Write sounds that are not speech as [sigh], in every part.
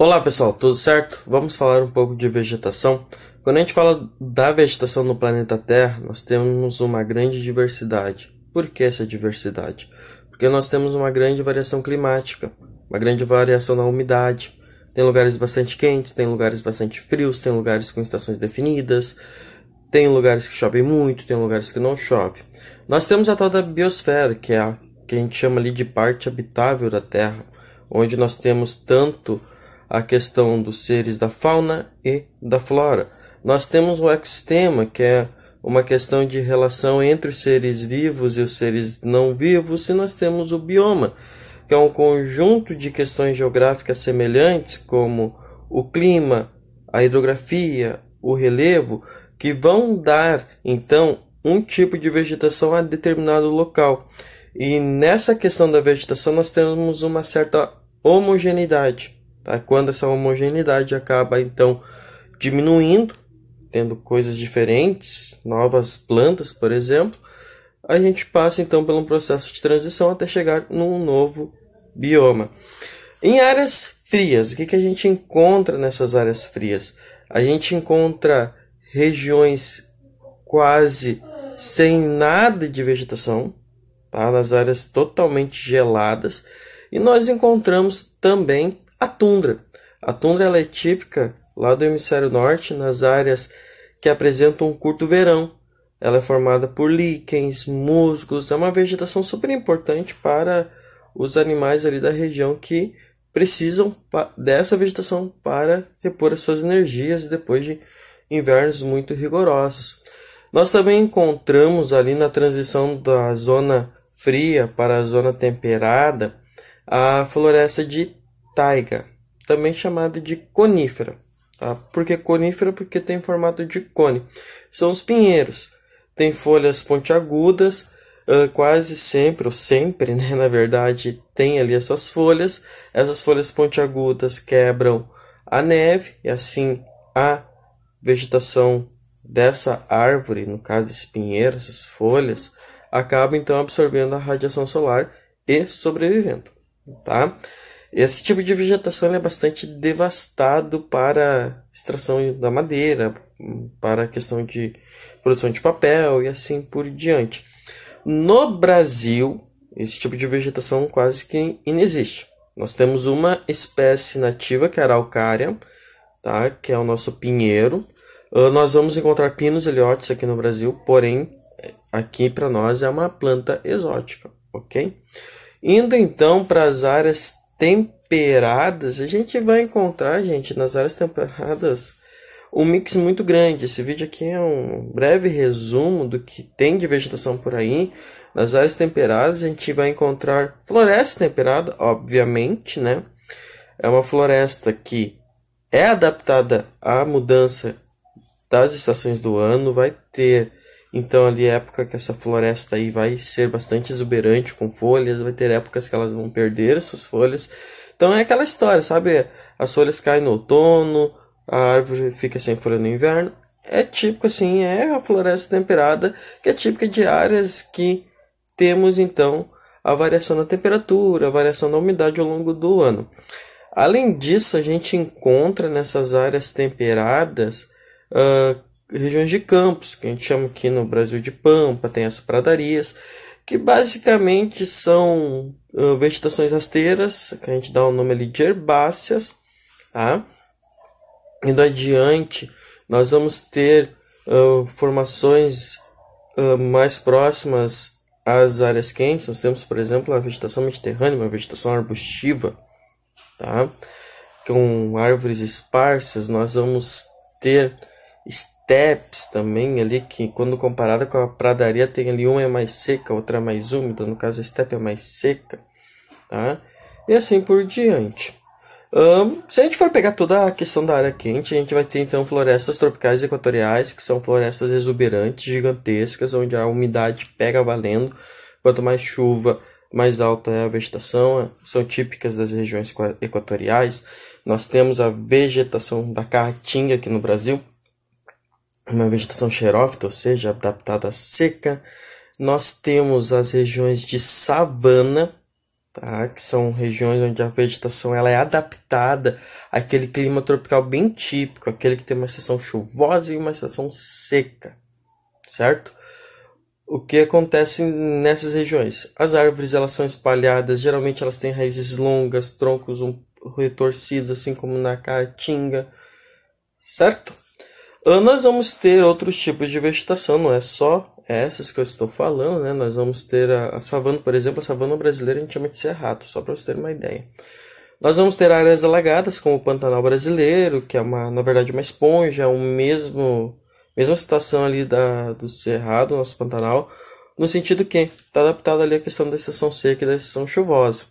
Olá pessoal, tudo certo? Vamos falar um pouco de vegetação. Quando a gente fala da vegetação no planeta Terra, nós temos uma grande diversidade. Por que essa diversidade? Porque nós temos uma grande variação climática, uma grande variação na umidade. Tem lugares bastante quentes, tem lugares bastante frios, tem lugares com estações definidas, tem lugares que chove muito, tem lugares que não chove. Nós temos a tal da biosfera, que é a que a gente chama ali de parte habitável da Terra, onde nós temos tanto a questão dos seres da fauna e da flora. Nós temos o ecossistema, que é uma questão de relação entre os seres vivos e os seres não vivos, e nós temos o bioma, que é um conjunto de questões geográficas semelhantes, como o clima, a hidrografia, o relevo, que vão dar então um tipo de vegetação a determinado local. E nessa questão da vegetação nós temos uma certa homogeneidade. Tá? Quando essa homogeneidade acaba então diminuindo, tendo coisas diferentes, novas plantas, por exemplo, a gente passa então por um processo de transição até chegar num novo bioma. Em áreas frias, o que, que a gente encontra nessas áreas frias? A gente encontra regiões quase sem nada de vegetação, tá? nas áreas totalmente geladas, e nós encontramos também a tundra. A tundra ela é típica lá do hemisfério norte, nas áreas que apresentam um curto verão. Ela é formada por líquens, musgos, é uma vegetação super importante para os animais ali da região que precisam dessa vegetação para repor as suas energias depois de invernos muito rigorosos. Nós também encontramos ali na transição da zona fria para a zona temperada a floresta de taiga, também chamada de conífera. Tá? Por que conífera? Porque tem formato de cone. São os pinheiros. Tem folhas pontiagudas, uh, quase sempre, ou sempre, [laughs] né, na verdade, tem ali as suas folhas. Essas folhas pontiagudas quebram a neve e assim a vegetação dessa árvore, no caso esse pinheiro, essas folhas, acaba então absorvendo a radiação solar e sobrevivendo, tá? Esse tipo de vegetação é bastante devastado para extração da madeira, para a questão de produção de papel e assim por diante. No Brasil, esse tipo de vegetação quase que inexiste. Nós temos uma espécie nativa que é a araucária, tá? que é o nosso pinheiro. Ah, nós vamos encontrar pinos heliotes aqui no Brasil, porém aqui para nós é uma planta exótica, ok? Indo então para as áreas temperadas, a gente vai encontrar, gente, nas áreas temperadas, um mix muito grande. Esse vídeo aqui é um breve resumo do que tem de vegetação por aí. Nas áreas temperadas, a gente vai encontrar floresta temperada, obviamente, né? É uma floresta que é adaptada à mudança das estações do ano, vai ter então ali é época que essa floresta aí vai ser bastante exuberante com folhas, vai ter épocas que elas vão perder suas folhas. Então é aquela história, sabe? As folhas caem no outono, a árvore fica sem folha no inverno. É típico assim, é a floresta temperada, que é típica de áreas que temos então a variação da temperatura, a variação da umidade ao longo do ano. Além disso, a gente encontra nessas áreas temperadas uh, regiões de campos, que a gente chama aqui no Brasil de pampa, tem as pradarias, que basicamente são uh, vegetações rasteiras, que a gente dá o nome ali de herbáceas, tá? Indo adiante, nós vamos ter uh, formações uh, mais próximas às áreas quentes. Nós temos, por exemplo, a vegetação mediterrânea, uma vegetação arbustiva, tá? Com árvores esparsas, nós vamos ter Steps também ali, que quando comparada com a pradaria tem ali uma é mais seca, outra é mais úmida, no caso a step é mais seca, tá? E assim por diante. Um, se a gente for pegar toda a questão da área quente, a gente vai ter então florestas tropicais equatoriais, que são florestas exuberantes, gigantescas, onde a umidade pega valendo. Quanto mais chuva, mais alta é a vegetação, é, são típicas das regiões equatoriais. Nós temos a vegetação da caatinga aqui no Brasil, uma vegetação xerófita, ou seja, adaptada à seca. Nós temos as regiões de savana, tá? que são regiões onde a vegetação ela é adaptada àquele clima tropical bem típico, aquele que tem uma estação chuvosa e uma estação seca, certo? O que acontece nessas regiões? As árvores elas são espalhadas, geralmente elas têm raízes longas, troncos retorcidos, assim como na caatinga, certo? Ah, nós vamos ter outros tipos de vegetação, não é só essas que eu estou falando, né? Nós vamos ter a, a savana, por exemplo, a savana brasileira a gente chama de cerrado, só para você ter uma ideia. Nós vamos ter áreas alagadas, como o Pantanal brasileiro, que é uma, na verdade, uma esponja, o mesmo mesma situação ali da, do cerrado, nosso Pantanal, no sentido que está adaptado ali a questão da estação seca e da estação chuvosa.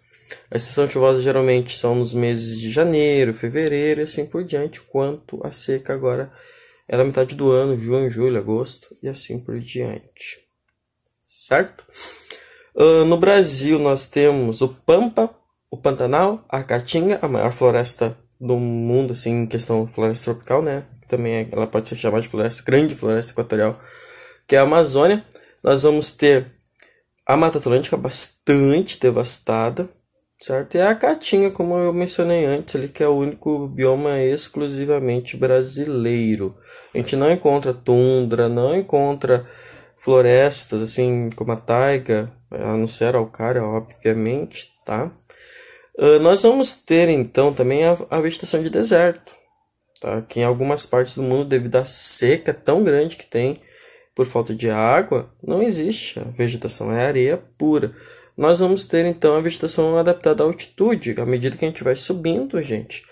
A estação chuvosa geralmente são nos meses de janeiro, fevereiro e assim por diante, quanto a seca agora é a metade do ano, junho, julho, agosto e assim por diante. Certo? Uh, no Brasil nós temos o Pampa, o Pantanal, a Caatinga, a maior floresta do mundo, assim, em questão floresta tropical, né? Também é, ela pode ser chamada de floresta grande, floresta equatorial, que é a Amazônia. Nós vamos ter a Mata Atlântica bastante devastada, certo? E a Caatinga, como eu mencionei antes, ele que é o único bioma exclusivamente brasileiro. A gente não encontra tundra, não encontra florestas, assim, como a taiga, a não ser Alcária, obviamente, tá? Uh, nós vamos ter, então, também a, a vegetação de deserto, tá? Que em algumas partes do mundo, devido à seca tão grande que tem, por falta de água, não existe. A vegetação é areia pura nós vamos ter então a vegetação adaptada à altitude. À medida que a gente vai subindo, gente,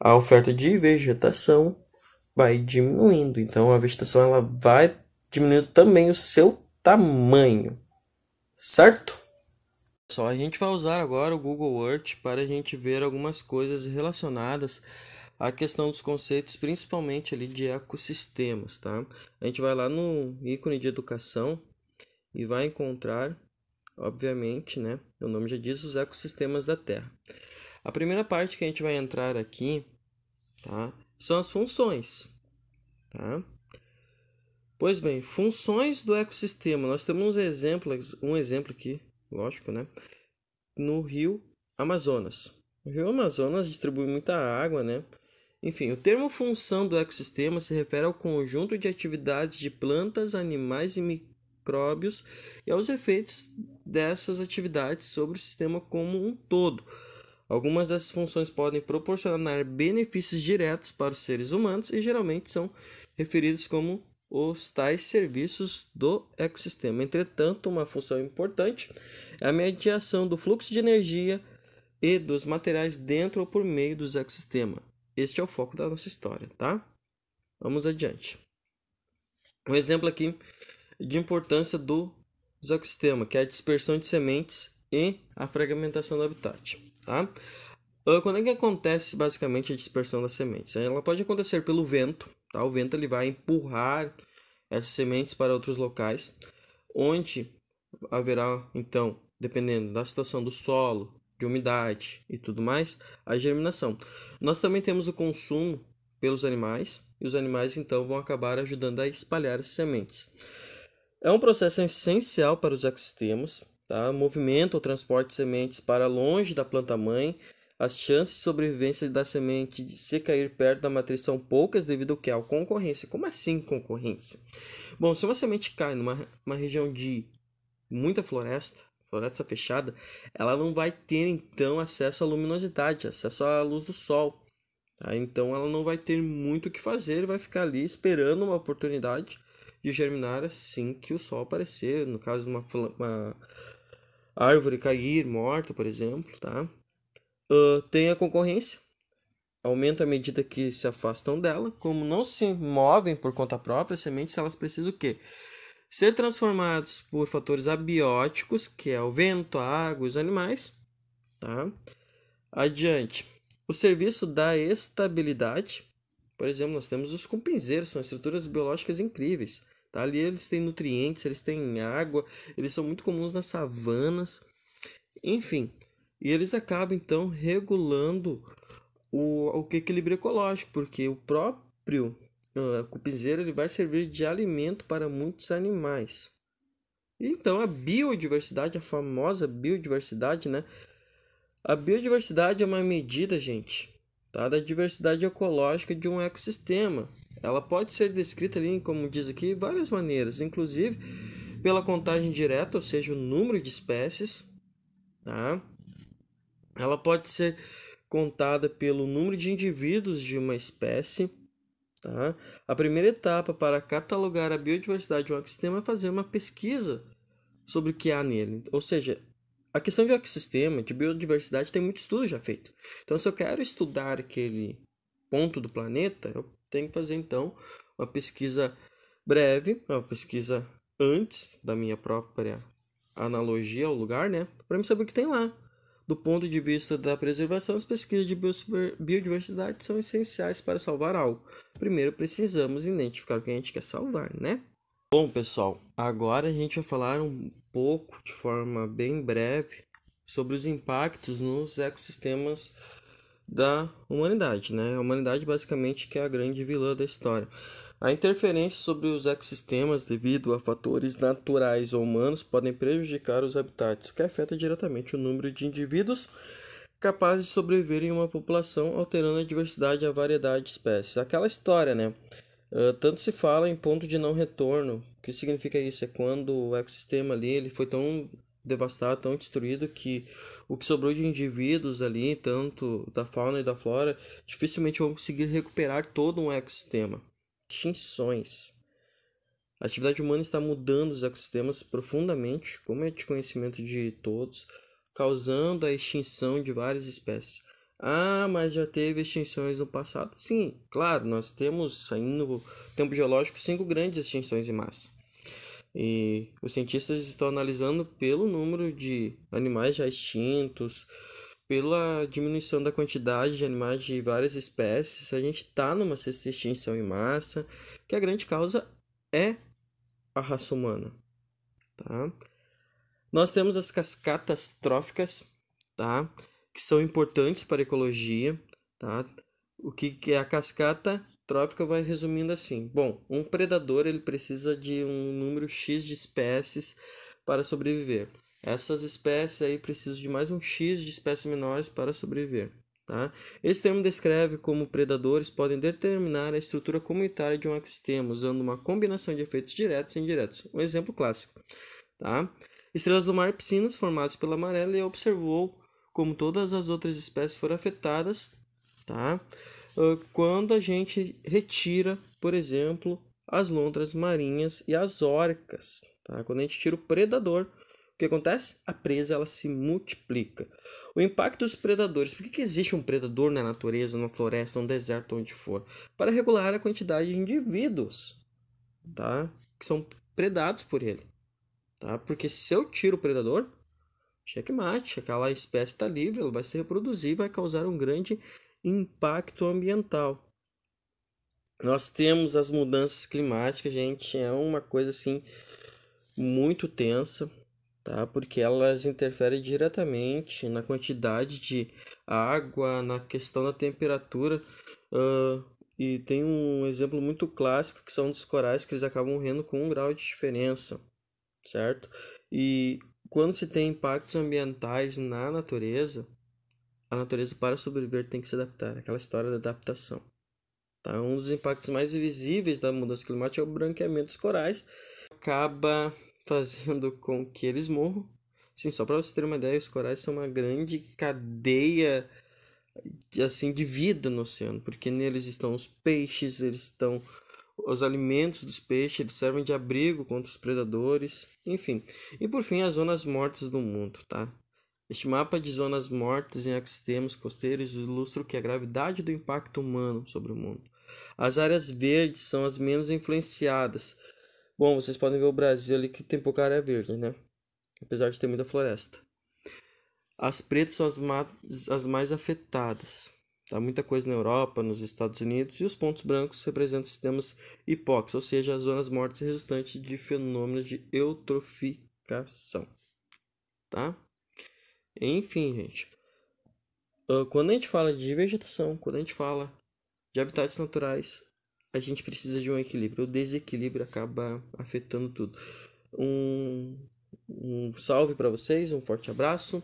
a oferta de vegetação vai diminuindo. Então a vegetação ela vai diminuindo também o seu tamanho, certo? Só a gente vai usar agora o Google Earth para a gente ver algumas coisas relacionadas à questão dos conceitos, principalmente ali de ecossistemas, tá? A gente vai lá no ícone de educação e vai encontrar obviamente, né? O nome já diz os ecossistemas da Terra. A primeira parte que a gente vai entrar aqui, tá? São as funções, tá? Pois bem, funções do ecossistema. Nós temos um exemplo, um exemplo aqui, lógico, né? No Rio Amazonas. O Rio Amazonas distribui muita água, né? Enfim, o termo função do ecossistema se refere ao conjunto de atividades de plantas, animais e micróbios e aos efeitos dessas atividades sobre o sistema como um todo. Algumas dessas funções podem proporcionar benefícios diretos para os seres humanos e geralmente são referidos como os tais serviços do ecossistema. Entretanto, uma função importante é a mediação do fluxo de energia e dos materiais dentro ou por meio dos ecossistemas. Este é o foco da nossa história, tá? Vamos adiante. Um exemplo aqui de importância do ecossistema, que é a dispersão de sementes e a fragmentação do habitat. Tá? Ah, quando é que acontece basicamente a dispersão das sementes? Ela pode acontecer pelo vento, tá? o vento ele vai empurrar essas sementes para outros locais, onde haverá então, dependendo da situação do solo, de umidade e tudo mais, a germinação. Nós também temos o consumo pelos animais, e os animais então vão acabar ajudando a espalhar as sementes. É um processo essencial para os ecossistemas. Tá? ou transporte de sementes para longe da planta-mãe. As chances de sobrevivência da semente de se cair perto da matriz são poucas devido ao que? À concorrência. Como assim concorrência? Bom, se uma semente cai numa uma região de muita floresta, floresta fechada, ela não vai ter então acesso à luminosidade, acesso à luz do sol. Tá? Então ela não vai ter muito o que fazer, vai ficar ali esperando uma oportunidade de germinar assim que o sol aparecer, no caso de uma, uma árvore cair morta, por exemplo, tá? Uh, tem a concorrência, aumenta à medida que se afastam dela. Como não se movem por conta própria, as sementes elas precisam o quê? Ser transformados por fatores abióticos, que é o vento, a água, os animais, tá? Adiante. O serviço da estabilidade. Por exemplo, nós temos os cupinzeiros, são estruturas biológicas incríveis. Tá? Ali eles têm nutrientes, eles têm água, eles são muito comuns nas savanas, enfim. E eles acabam então regulando o, o equilíbrio ecológico, porque o próprio uh, ah, cupizeiro ele vai servir de alimento para muitos animais. Então a biodiversidade, a famosa biodiversidade, né? A biodiversidade é uma medida, gente, tá? da diversidade ecológica de um ecossistema. Ela pode ser descrita ali, como diz aqui, várias maneiras, inclusive pela contagem direta, ou seja, o número de espécies. Tá? Ela pode ser contada pelo número de indivíduos de uma espécie. Tá? A primeira etapa para catalogar a biodiversidade de um ecossistema é fazer uma pesquisa sobre o que há nele. Ou seja, a questão de ecossistema, de biodiversidade, tem muito estudo já feito. Então, se eu quero estudar aquele ponto do planeta, eu tenho que fazer então uma pesquisa breve, uma pesquisa antes da minha própria analogia ao lugar, né? Para me saber o que tem lá. Do ponto de vista da preservação, as pesquisas de biodiversidade são essenciais para salvar algo. Primeiro, precisamos identificar o que a gente quer salvar, né? Bom, pessoal, agora a gente vai falar um pouco de forma bem breve sobre os impactos nos ecossistemas da humanidade, né? A humanidade basicamente que é a grande vilã da história. A interferência sobre os ecossistemas devido a fatores naturais ou humanos podem prejudicar os habitats, o que afeta diretamente o número de indivíduos capazes de sobreviver em uma população, alterando a diversidade e a variedade de espécies. Aquela história, né? Ah, tanto se fala em ponto de não retorno. O que significa isso? É quando o ecossistema ali ele foi tão devastado, tão destruído que o que sobrou de indivíduos ali, tanto da fauna e da flora, dificilmente vão conseguir recuperar todo um ecossistema. Extinções. A atividade humana está mudando os ecossistemas profundamente, como é de conhecimento de todos, causando a extinção de várias espécies. Ah, mas já teve extinções no passado. Sim, claro, nós temos saindo no tempo geológico cinco grandes extinções em massa. E os cientistas estão analisando pelo número de animais já extintos, pela diminuição da quantidade de animais de várias espécies, a gente está numa sexta extinção em massa, que a grande causa é a raça humana. Tá? Nós temos as cascatas tróficas, tá? que são importantes para a ecologia, tá? O que, é a cascata trófica vai resumindo assim. Bom, um predador ele precisa de um número X de espécies para sobreviver. Essas espécies aí precisam de mais um X de espécies menores para sobreviver. Tá? Esse termo descreve como predadores podem determinar a estrutura comunitária de um ecossistema usando uma combinação de efeitos diretos e indiretos. Um exemplo clássico. Tá? Estrelas do mar piscinas formadas pela amarela e observou como todas as outras espécies foram afetadas, tá? Ah, quando a gente retira, por exemplo, as lontras marinhas e as orcas, tá? Quando a gente tira o predador, o que acontece? A presa ela se multiplica. O impacto dos predadores. Por que, que existe um predador na natureza, na floresta, no deserto, onde for? Para regular a quantidade de indivíduos, tá? Que são predados por ele, tá? Porque se eu tiro o predador, checkmate, aquela espécie está livre, ela vai se reproduzir e vai causar um grande impacto ambiental. Nós temos as mudanças climáticas, gente, é uma coisa assim muito tensa, tá? Porque elas interferem diretamente na quantidade de água, na questão da temperatura. Uh, e tem um exemplo muito clássico que são dos corais que eles acabam morrendo com um grau de diferença, certo? E quando se tem impactos ambientais na natureza, a natureza para sobreviver tem que se adaptar, aquela história da adaptação. Tá? Um dos impactos mais visíveis da mudança climática é o branqueamento dos corais, acaba fazendo com que eles morram. Sim, só para você ter uma ideia, os corais são uma grande cadeia assim de vida no oceano, porque neles estão os peixes, eles estão os alimentos dos peixes eles servem de abrigo contra os predadores, enfim. E por fim, as zonas mortas do mundo, tá? Este mapa de zonas mortas em ecossistemas costeiros ilustra que é a gravidade do impacto humano sobre o mundo. As áreas verdes são as menos influenciadas. Bom, vocês podem ver o Brasil ali que tem pouca área verde, né? Apesar de ter muita floresta. As pretas são as, as mais afetadas. Tá muita coisa na Europa, nos Estados Unidos, e os pontos brancos representam sistemas hipóxicos, ou seja, as zonas mortas resultantes de fenômenos de eutroficação. Tá? Enfim, gente. Ah, quando a gente fala de vegetação, quando a gente fala de habitats naturais, a gente precisa de um equilíbrio. O desequilíbrio acaba afetando tudo. Um, um salve para vocês, um forte abraço.